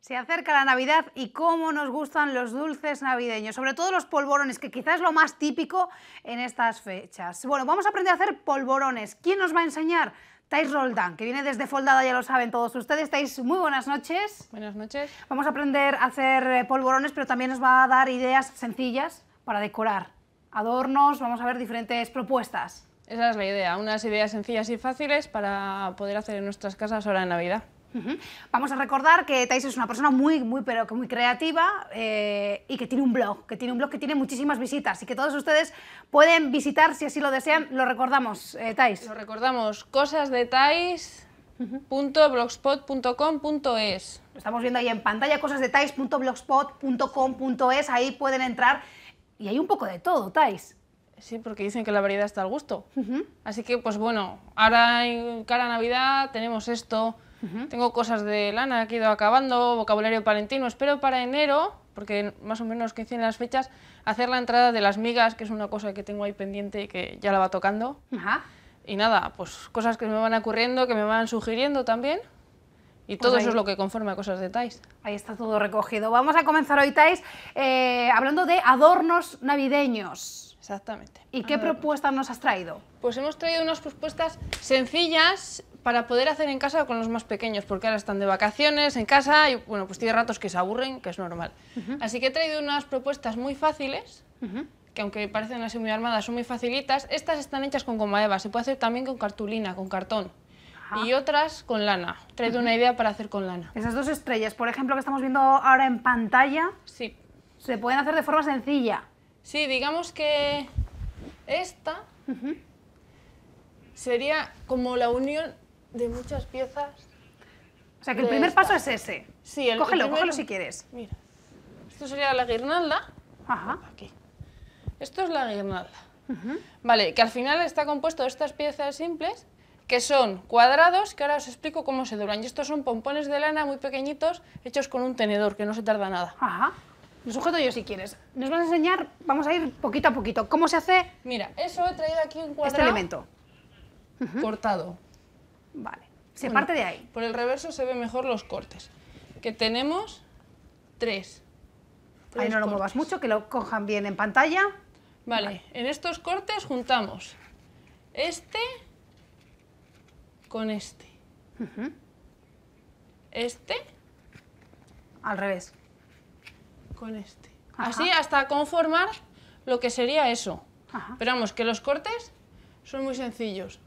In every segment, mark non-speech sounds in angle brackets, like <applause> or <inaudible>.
Se acerca la Navidad y cómo nos gustan los dulces navideños, sobre todo los polvorones, que quizás es lo más típico en estas fechas. Bueno, vamos a aprender a hacer polvorones. ¿Quién nos va a enseñar? Tais Roldán, que viene desde Foldada, ya lo saben todos ustedes. Tais, muy buenas noches. Buenas noches. Vamos a aprender a hacer eh, polvorones, pero también nos va a dar ideas sencillas para decorar. Adornos, vamos a ver diferentes propuestas. Esa es la idea, unas ideas sencillas y fáciles para poder hacer en nuestras casas ahora en Navidad. Vamos a recordar que Thais es una persona muy, muy, pero muy creativa eh, y que tiene un blog, que tiene un blog que tiene muchísimas visitas y que todos ustedes pueden visitar si así lo desean. Lo recordamos, eh, Thais. Lo recordamos, cosasdetais.blogspot.com.es. Lo estamos viendo ahí en pantalla, cosasdetais.blogspot.com.es. Ahí pueden entrar y hay un poco de todo, Thais. Sí, porque dicen que la variedad está al gusto. Así que, pues bueno, ahora en cara a Navidad tenemos esto tengo cosas de lana que he ido acabando, vocabulario palentino. Espero para enero, porque más o menos que en las fechas, hacer la entrada de las migas, que es una cosa que tengo ahí pendiente y que ya la va tocando. Y nada, pues cosas que me van ocurriendo, que me van sugiriendo también. Y pues todo eso es lo que conforma Cosas de Tais. Ahí está todo recogido. Vamos a comenzar hoy, Tais, eh, hablando de adornos navideños. Exactamente. ¿Y qué propuestas nos has traído? Pues hemos traído unas propuestas sencillas para poder hacer en casa con los más pequeños, porque ahora están de vacaciones en casa y bueno, pues tiene ratos que se aburren, que es normal. Así que he traído unas propuestas muy fáciles, que aunque parecen así muy armadas, son muy facilitas. Estas están hechas con goma eva, se puede hacer también con cartulina, con cartón. Y otras con lana. He traído una idea para hacer con lana. Esas dos estrellas, por ejemplo, que estamos viendo ahora en pantalla, sí. se pueden hacer de forma sencilla. Sí, digamos que esta sería como la unión de muchas piezas. O sea, que el primer paso es ese. Sí, el Cógelo, cógelo si quieres. Mira, esto sería la guirnalda. Ajá. Aquí. Esto es la guirnalda. Vale, que al final está compuesto de estas piezas simples, que son cuadrados, que ahora os explico cómo se doblan. Y estos son pompones de lana muy pequeñitos, hechos con un tenedor, que no se tarda nada. Ajá. Lo sujeto yo si quieres. Nos vas a enseñar, vamos a ir poquito a poquito, cómo se hace... Mira, eso he traído aquí un este cuadrado... Este elemento. Cortado. Vale, se parte de ahí. Por el reverso se ve mejor los cortes. Que tenemos tres. ahí no lo muevas mucho, que lo cojan bien en pantalla. Vale, en estos cortes juntamos este con este. Este. Al revés. Con este. Así hasta conformar lo que sería eso. Esperamos Pero vamos, que los cortes son muy sencillos.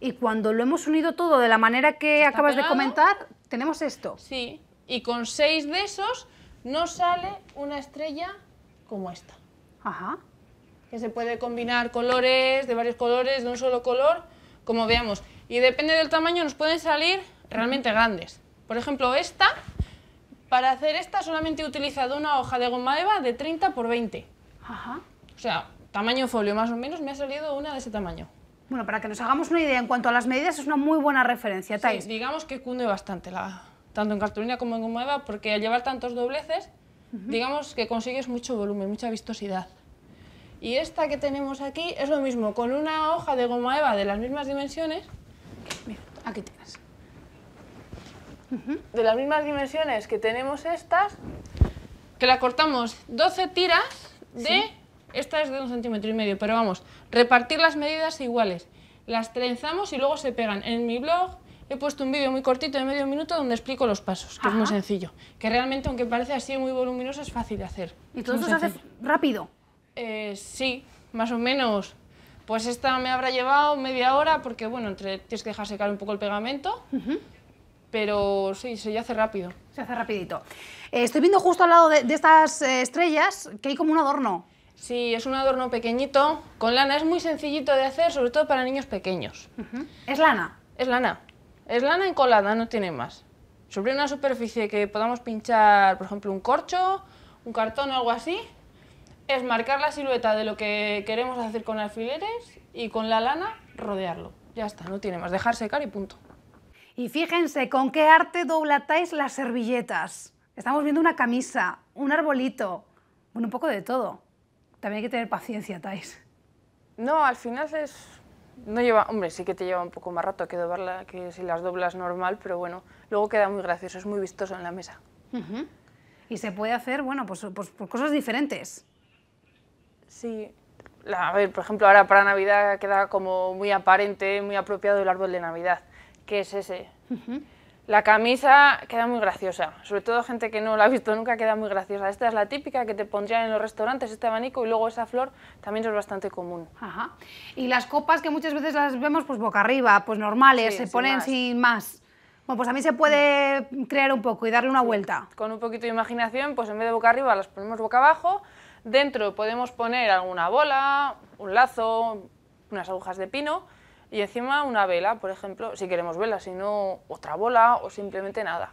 Y cuando lo hemos unido todo de la manera que acabas de comentar, tenemos esto. Sí, y con seis de esos nos sale una estrella como esta. Ajá. Que se puede combinar colores, de varios colores, de un solo color, como veamos. Y depende del tamaño nos pueden salir realmente grandes. Por ejemplo, esta, para hacer esta solamente he utilizado una hoja de goma eva de 30 por 20. Ajá. O sea, tamaño folio más o menos, me ha salido una de ese tamaño. Bueno, para que nos hagamos una idea, en cuanto a las medidas, es una muy buena referencia, Sí, digamos que cunde bastante, la, tanto en cartulina como en goma eva, porque al llevar tantos dobleces, digamos que consigues mucho volumen, mucha vistosidad. Y esta que tenemos aquí es lo mismo, con una hoja de goma eva de las mismas dimensiones. Mira, aquí tienes. De las mismas dimensiones que tenemos estas, que la cortamos 12 tiras de esta es de un centímetro y medio, pero vamos, repartir las medidas iguales. Las trenzamos y luego se pegan. En mi blog he puesto un vídeo muy cortito de medio minuto donde explico los pasos, que es muy sencillo. Que realmente, aunque parece así muy voluminoso, es fácil de hacer. ¿Y todo eso se hace rápido? Eh, sí, más o menos. Pues esta me habrá llevado media hora porque, bueno, entre, tienes que dejar secar un poco el pegamento. pero sí, se hace rápido. Se hace rapidito. Eh, estoy viendo justo al lado de, estas eh, estrellas que hay como un adorno. Sí, es un adorno pequeñito con lana. Es muy sencillito de hacer, sobre todo para niños pequeños. ¿Es lana? Es lana. Es lana encolada, no tiene más. Sobre una superficie que podamos pinchar, por ejemplo, un corcho, un cartón o algo así, es marcar la silueta de lo que queremos hacer con alfileres y con la lana rodearlo. Ya está, no tiene más. Dejar secar y punto. Y fíjense con qué arte doblatáis las servilletas. Estamos viendo una camisa, un arbolito, bueno, un poco de todo. También hay que tener paciencia, Tais No, al final es... No lleva, hombre, sí que te lleva un poco más rato que doblarla, que si las doblas normal, pero bueno, luego queda muy gracioso, es muy vistoso en la mesa. Y se puede hacer, bueno, pues, pues, cosas diferentes. Sí, a ver, por ejemplo, ahora para Navidad queda como muy aparente, muy apropiado el árbol de Navidad, que es ese. La camisa queda muy graciosa, sobre todo gente que no la ha visto nunca queda muy graciosa. Esta es la típica que te pondrían en los restaurantes, este abanico, y luego esa flor también es bastante común. Ajá. Y las copas que muchas veces las vemos pues boca arriba, pues normales, se ponen sin más. Bueno, pues mí se puede crear un poco y darle una vuelta. Con un poquito de imaginación, pues en vez de boca arriba las ponemos boca abajo. Dentro podemos poner alguna bola, un lazo, unas agujas de pino y encima una vela, por ejemplo, si queremos vela, si no otra bola o simplemente nada.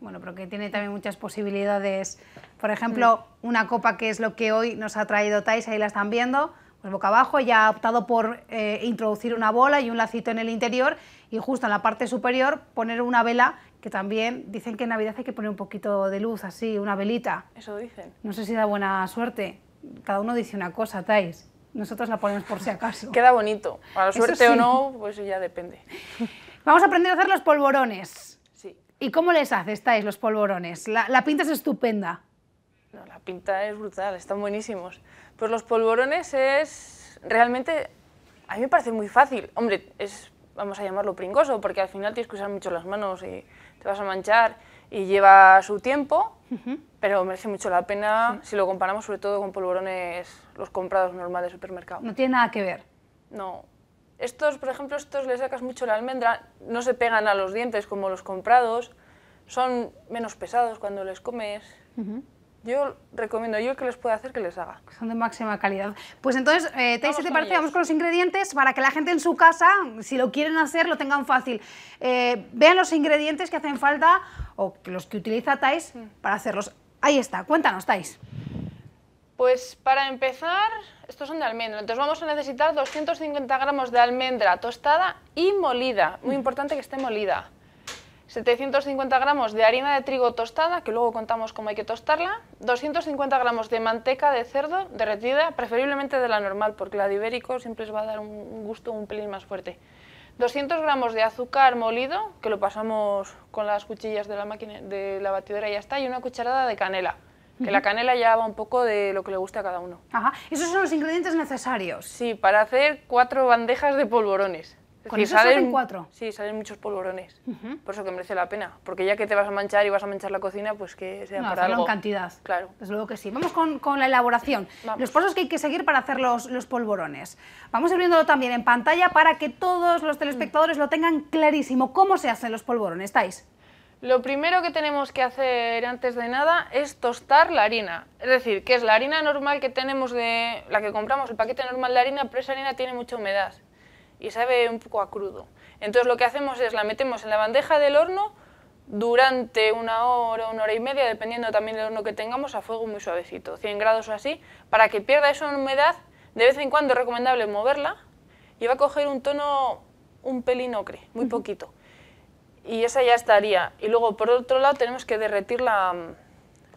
Bueno, pero que tiene también muchas posibilidades. Por ejemplo, mm. una copa que es lo que hoy nos ha traído Thais, ahí la están viendo, pues boca abajo, ya ha optado por eh, introducir una bola y un lacito en el interior y justo en la parte superior poner una vela que también dicen que en Navidad hay que poner un poquito de luz, así, una velita. Eso dicen. No sé si da buena suerte. Cada uno dice una cosa, Thais. Nosotros la ponemos por si acaso. Queda bonito. A la suerte o no, pues ya depende. Vamos a aprender a hacer los polvorones. Sí. ¿Y cómo les haces, estáis los polvorones? La, la, pinta es estupenda. No, la pinta es brutal, están buenísimos. Pues los polvorones es realmente, a mí me parece muy fácil. Hombre, es, vamos a llamarlo pringoso, porque al final tienes que usar mucho las manos y te vas a manchar y lleva su tiempo, pero merece mucho la pena si lo comparamos sobre todo con polvorones los comprados normales de supermercado. No tiene nada que ver. No. Estos, por ejemplo, estos le sacas mucho la almendra, no se pegan a los dientes como los comprados, son menos pesados cuando les comes. Yo recomiendo, yo que les pueda hacer que les haga. Son de máxima calidad. Pues entonces, Tais, Tais, ¿te parece? Vamos con los ingredientes para que la gente en su casa, si lo quieren hacer, lo tengan fácil. Eh, vean los ingredientes que hacen falta o los que utiliza Tais para hacerlos. Ahí está, cuéntanos, Tais. Pues para empezar, estos son de almendra, entonces vamos a necesitar 250 gramos de almendra tostada y molida, muy mm. importante que esté molida. 750 gramos de harina de trigo tostada, que luego contamos cómo hay que tostarla, 250 gramos de manteca de cerdo derretida, preferiblemente de la normal, porque la de ibérico siempre les va a dar un gusto un pelín más fuerte, 200 gramos de azúcar molido, que lo pasamos con las cuchillas de la, máquina, de la batidora y ya está, y una cucharada de canela que la canela ya va un poco de lo que le guste a cada uno. Ajá, esos son los ingredientes necesarios. Sí, para hacer cuatro bandejas de polvorones. Con salen, cuatro. Sí, salen muchos polvorones. Por eso que merece la pena. Porque ya que te vas a manchar y vas a manchar la cocina, pues que sea no, para algo. en cantidad. Claro. Desde luego que sí. Vamos con, la elaboración. Los pasos que hay que seguir para hacer los, polvorones. Vamos a también en pantalla para que todos los telespectadores lo tengan clarísimo. ¿Cómo se hacen los polvorones? ¿Estáis? Lo primero que tenemos que hacer antes de nada es tostar la harina. Es decir, que es la harina normal que tenemos de la que compramos, el paquete normal de harina, pero esa harina tiene mucha humedad y sabe un poco a crudo. Entonces lo que hacemos es la metemos en la bandeja del horno durante una hora, una hora y media, dependiendo también del horno que tengamos, a fuego muy suavecito, 100 grados o así, para que pierda esa humedad. De vez en cuando es recomendable moverla y va a coger un tono un pelín ocre, muy poquito. Y esa ya estaría. Y luego, por otro lado, tenemos que derretir la,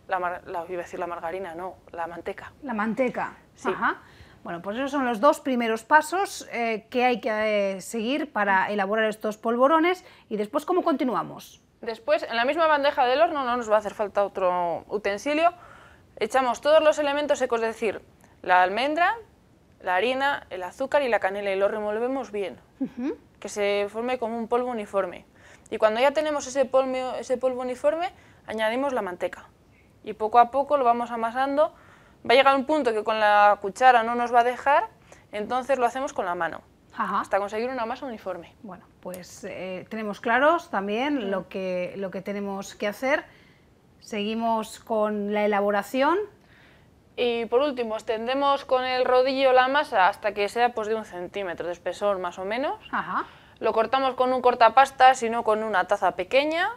la, iba decir la margarina, no, la manteca. La manteca, sí. Ajá. Bueno, pues esos son los dos primeros pasos eh, que hay que eh, seguir para elaborar estos polvorones y después cómo continuamos. Después, en la misma bandeja del horno, no nos va a hacer falta otro utensilio, echamos todos los elementos secos, es decir, la almendra, la harina, el azúcar y la canela y lo removemos bien, que se forme como un polvo uniforme. Y cuando ya tenemos ese polvo uniforme, añadimos la manteca y poco a poco lo vamos amasando va a llegar un punto que con la cuchara no nos va a dejar, entonces lo hacemos con la mano. hasta conseguir una masa uniforme. Bueno, pues eh, tenemos claros también lo, que, lo que tenemos que hacer. Seguimos con la elaboración. Y por último, extendemos con el rodillo la masa hasta que sea pues, de un centímetro de espesor más o menos. Lo cortamos con un cortapasta, sino con una taza pequeña,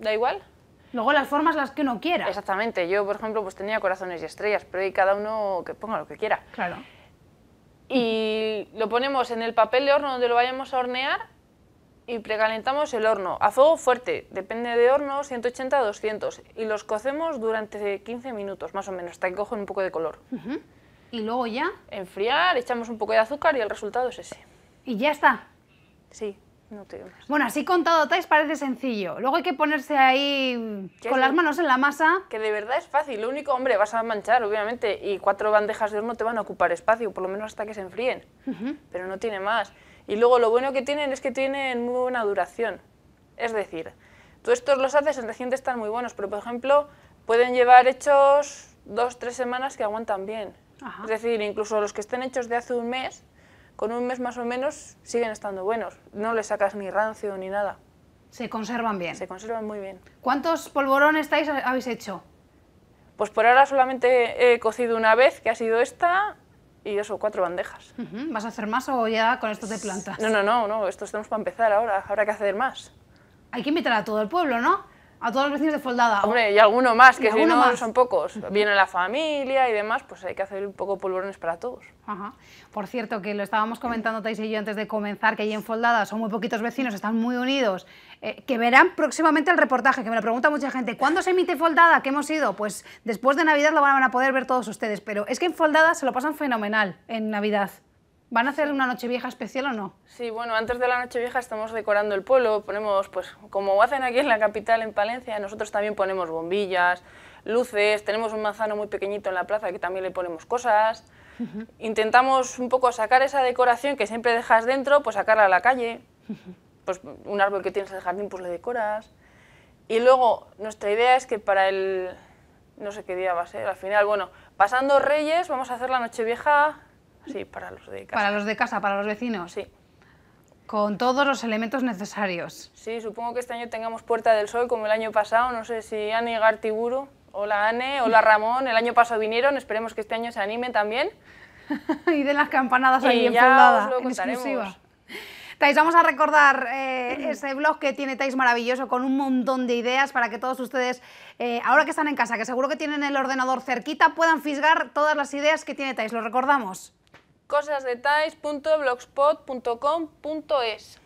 da igual. Luego las formas las que uno quiera. Exactamente. Yo, por ejemplo, pues tenía corazones y estrellas, pero hay cada uno que ponga lo que quiera. Claro. Y lo ponemos en el papel de horno donde lo vayamos a hornear y precalentamos el horno a fuego fuerte, depende de horno, 180 a 200. Y los cocemos durante 15 minutos, más o menos, hasta que cogen un poco de color. Y luego ya... Enfriar, echamos un poco de azúcar y el resultado es ese. Y ya está. Sí. No Bueno, así contado estáis parece sencillo. Luego hay que ponerse ahí con las manos en la masa. Que de verdad es fácil. Lo único, hombre, vas a manchar, obviamente, y cuatro bandejas de horno te van a ocupar espacio, por lo menos hasta que se enfríen. Pero no tiene más. Y luego lo bueno que tienen es que tienen muy buena duración. Es decir, tú estos los haces en reciente están muy buenos, pero por ejemplo, pueden llevar hechos dos, tres semanas que aguantan bien. Es decir, incluso los que estén hechos de hace un mes, con un mes más o menos siguen estando buenos. No le sacas ni rancio ni nada. Se conservan bien. Se conservan muy bien. ¿Cuántos polvorones estáis, habéis hecho? Pues por ahora solamente he cocido una vez, que ha sido esta, y eso, cuatro bandejas. ¿Vas a hacer más o ya con esto de plantas? No, no, no, no, esto estamos para empezar ahora, habrá que hacer más. Hay que invitar a todo el pueblo, ¿no? a todos los vecinos de Foldada. Hombre, y alguno más, que no son pocos. Viene la familia y demás, pues hay que hacer un poco polvorones para todos. Por cierto, que lo estábamos comentando Tais y yo antes de comenzar, que allí en Foldada son muy poquitos vecinos, están muy unidos, eh, que verán próximamente el reportaje, que me lo pregunta mucha gente, ¿cuándo se emite Foldada? ¿Qué hemos ido? Pues después de Navidad lo van a poder ver todos ustedes, pero es que en Foldada se lo pasan fenomenal en Navidad. ¿Van a hacer una noche vieja especial o no? Sí, bueno, antes de la noche vieja estamos decorando el pueblo, ponemos, pues, como hacen aquí en la capital, en Palencia, nosotros también ponemos bombillas, luces, tenemos un manzano muy pequeñito en la plaza que también le ponemos cosas. Intentamos un poco sacar esa decoración que siempre dejas dentro, pues sacarla a la calle. Pues un árbol que tienes en el jardín, pues le decoras. Y luego, nuestra idea es que para el... no sé qué día va a ser, al final, bueno, pasando Reyes, vamos a hacer la noche Nochevieja Sí, para los de casa. Para los de casa, para los vecinos. Sí. Con todos los elementos necesarios. Sí, supongo que este año tengamos Puerta del Sol como el año pasado. No sé si Ani Gartiburu, hola Ane, hola Ramón. El año pasado vinieron, esperemos que este año se anime también. <laughs> y de las campanadas ahí en fundada, exclusiva. Tais, vamos a recordar eh, ese blog que tiene Tais maravilloso con un montón de ideas para que todos ustedes, eh, ahora que están en casa, que seguro que tienen el ordenador cerquita, puedan fisgar todas las ideas que tiene Tais. Lo recordamos cosasdetalles.blogspot.com.es.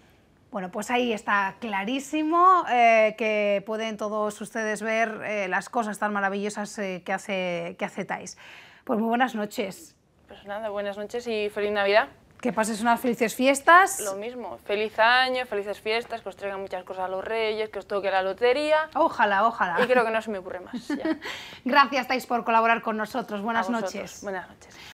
Bueno, pues ahí está clarísimo eh, que pueden todos ustedes ver eh, las cosas tan maravillosas eh, que, hace, que hace Tais. Pues muy buenas noches. Pues nada, buenas noches y feliz Navidad. Que pases unas felices fiestas. Lo mismo, feliz año, felices fiestas, que os traigan muchas cosas a los reyes, que os toque la lotería. Ojalá, ojalá. Y creo que no se me ocurre más. <laughs> Gracias, Tais, por colaborar con nosotros. Buenas noches. Buenas noches.